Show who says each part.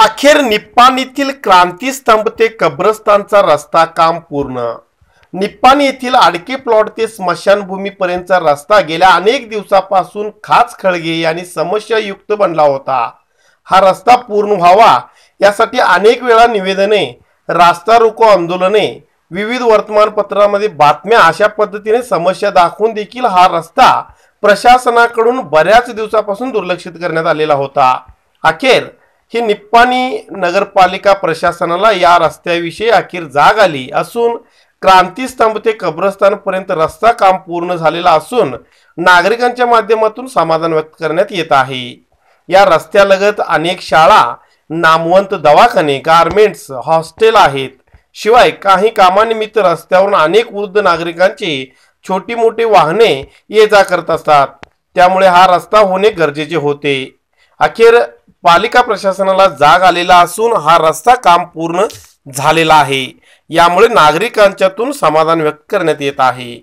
Speaker 1: अखेर निप्पाणीतील येथील क्रांतीस्तंभ ते कब्रस्तानचा रस्ता काम पूर्ण निप्पाणी येथील आडके प्लॉट ते स्मशानभूमीपर्यंतचा रस्ता गेल्या अनेक दिवसापासून खाच खळगे आणि समस्यायुक्त बनला होता हा रस्ता पूर्ण व्हावा यासाठी अनेक वेळा निवेदने रास्ता रोको आंदोलने विविध वर्तमानपत्रामध्ये बातम्या अशा पद्धतीने समस्या दाखवून देखील हा रस्ता प्रशासनाकडून बऱ्याच दिवसापासून दुर्लक्षित करण्यात आलेला होता अखेर ही निप्पाणी नगरपालिका प्रशासनाला या रस्त्याविषयी अखेर जाग आली असून क्रांतीस्तंभ ते कब्रस्तानपर्यंत रस्ता काम पूर्ण झालेला असून नागरिकांच्या माध्यमातून समाधान व्यक्त करण्यात येत आहे या रस्त्यालगत अनेक शाळा नामवंत दवाखाने गारमेंट्स हॉस्टेल आहेत शिवाय काही कामानिमित्त रस्त्यावरून अनेक वृद्ध नागरिकांचे छोटी मोठी वाहने ये जा करत असतात त्यामुळे हा रस्ता होणे गरजेचे होते अखेर पालिका प्रशासनाला जाग आलेला असून हा रस्ता काम पूर्ण झालेला आहे यामुळे नागरिकांच्यातून समाधान व्यक्त करण्यात येत आहे